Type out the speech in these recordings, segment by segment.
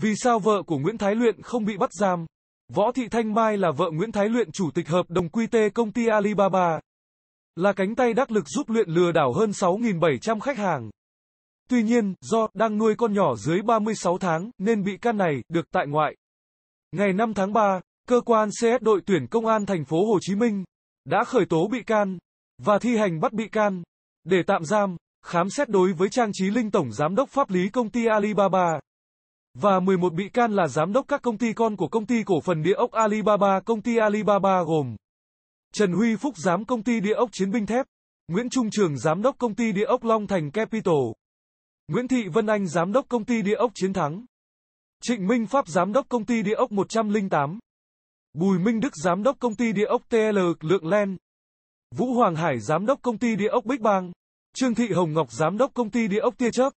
Vì sao vợ của Nguyễn Thái Luyện không bị bắt giam? Võ Thị Thanh Mai là vợ Nguyễn Thái Luyện chủ tịch hợp đồng quy tê công ty Alibaba. Là cánh tay đắc lực giúp Luyện lừa đảo hơn 6.700 khách hàng. Tuy nhiên, do đang nuôi con nhỏ dưới 36 tháng nên bị can này được tại ngoại. Ngày 5 tháng 3, cơ quan CS đội tuyển công an thành phố Hồ Chí Minh đã khởi tố bị can và thi hành bắt bị can để tạm giam, khám xét đối với Trang Trí Linh tổng giám đốc pháp lý công ty Alibaba và 11 bị can là giám đốc các công ty con của công ty cổ phần địa ốc Alibaba. Công ty Alibaba gồm Trần Huy Phúc giám công ty địa ốc Chiến binh thép, Nguyễn Trung Trường giám đốc công ty địa ốc Long Thành Capital, Nguyễn Thị Vân Anh giám đốc công ty địa ốc Chiến thắng, Trịnh Minh Pháp giám đốc công ty địa ốc 108, Bùi Minh Đức giám đốc công ty địa ốc TL Lượng Len, Vũ Hoàng Hải giám đốc công ty địa ốc Bích Bang, Trương Thị Hồng Ngọc giám đốc công ty địa ốc Tia Chớp.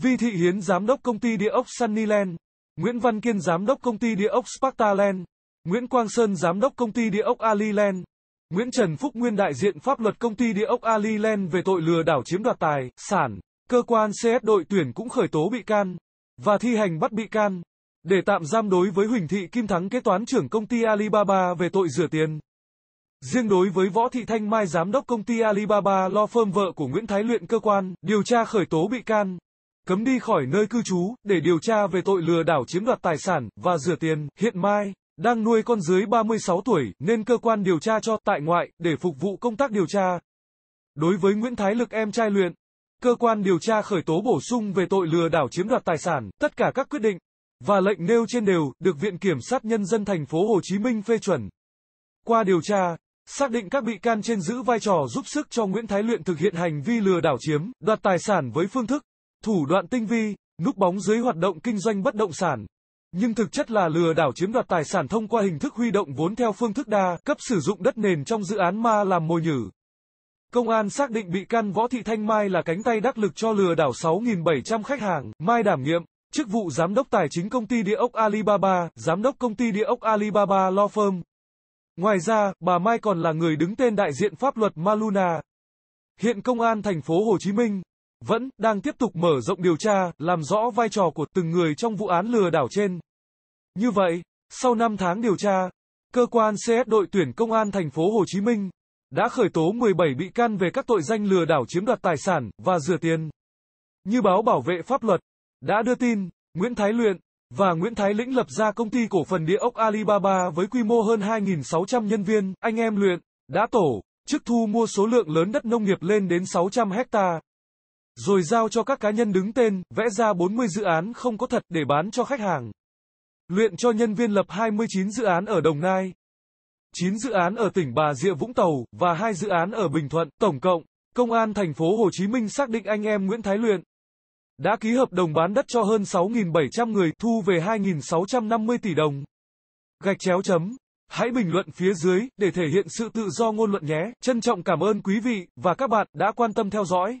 Vi Thị Hiến giám đốc công ty địa ốc Sunnyland, Nguyễn Văn Kiên giám đốc công ty địa ốc Spartaland, Nguyễn Quang Sơn giám đốc công ty địa ốc Aliland, Nguyễn Trần Phúc nguyên đại diện pháp luật công ty địa ốc Aliland về tội lừa đảo chiếm đoạt tài sản, cơ quan CS đội tuyển cũng khởi tố bị can và thi hành bắt bị can để tạm giam đối với Huỳnh Thị Kim Thắng kế toán trưởng công ty Alibaba về tội rửa tiền. Riêng đối với Võ Thị Thanh Mai giám đốc công ty Alibaba lo firm vợ của Nguyễn Thái Luyện cơ quan điều tra khởi tố bị can cấm đi khỏi nơi cư trú để điều tra về tội lừa đảo chiếm đoạt tài sản và rửa tiền. Hiện Mai đang nuôi con dưới 36 tuổi nên cơ quan điều tra cho tại ngoại để phục vụ công tác điều tra. Đối với Nguyễn Thái Lực em trai luyện, cơ quan điều tra khởi tố bổ sung về tội lừa đảo chiếm đoạt tài sản, tất cả các quyết định và lệnh nêu trên đều được Viện kiểm sát nhân dân thành phố Hồ Chí Minh phê chuẩn. Qua điều tra, xác định các bị can trên giữ vai trò giúp sức cho Nguyễn Thái Luyện thực hiện hành vi lừa đảo chiếm đoạt tài sản với phương thức thủ đoạn tinh vi, núp bóng dưới hoạt động kinh doanh bất động sản. Nhưng thực chất là lừa đảo chiếm đoạt tài sản thông qua hình thức huy động vốn theo phương thức đa cấp sử dụng đất nền trong dự án ma làm mồi nhử. Công an xác định bị can Võ Thị Thanh Mai là cánh tay đắc lực cho lừa đảo 6.700 khách hàng, Mai đảm nhiệm, chức vụ giám đốc tài chính công ty địa ốc Alibaba, giám đốc công ty địa ốc Alibaba Law Firm. Ngoài ra, bà Mai còn là người đứng tên đại diện pháp luật Maluna. Hiện công an thành phố Hồ Chí Minh vẫn đang tiếp tục mở rộng điều tra, làm rõ vai trò của từng người trong vụ án lừa đảo trên. Như vậy, sau 5 tháng điều tra, cơ quan CS đội tuyển công an thành phố Hồ Chí Minh đã khởi tố 17 bị can về các tội danh lừa đảo chiếm đoạt tài sản và rửa tiền. Như báo bảo vệ pháp luật đã đưa tin, Nguyễn Thái Luyện và Nguyễn Thái Lĩnh lập ra công ty cổ phần địa ốc Alibaba với quy mô hơn 2.600 nhân viên, anh em Luyện đã tổ chức thu mua số lượng lớn đất nông nghiệp lên đến 600 hecta rồi giao cho các cá nhân đứng tên, vẽ ra 40 dự án không có thật để bán cho khách hàng. Luyện cho nhân viên lập 29 dự án ở Đồng Nai, 9 dự án ở tỉnh Bà Rịa Vũng Tàu và 2 dự án ở Bình Thuận, tổng cộng, Công an thành phố Hồ Chí Minh xác định anh em Nguyễn Thái Luyện đã ký hợp đồng bán đất cho hơn 6.700 người, thu về 2.650 tỷ đồng. Gạch chéo chấm. Hãy bình luận phía dưới để thể hiện sự tự do ngôn luận nhé. Trân trọng cảm ơn quý vị và các bạn đã quan tâm theo dõi.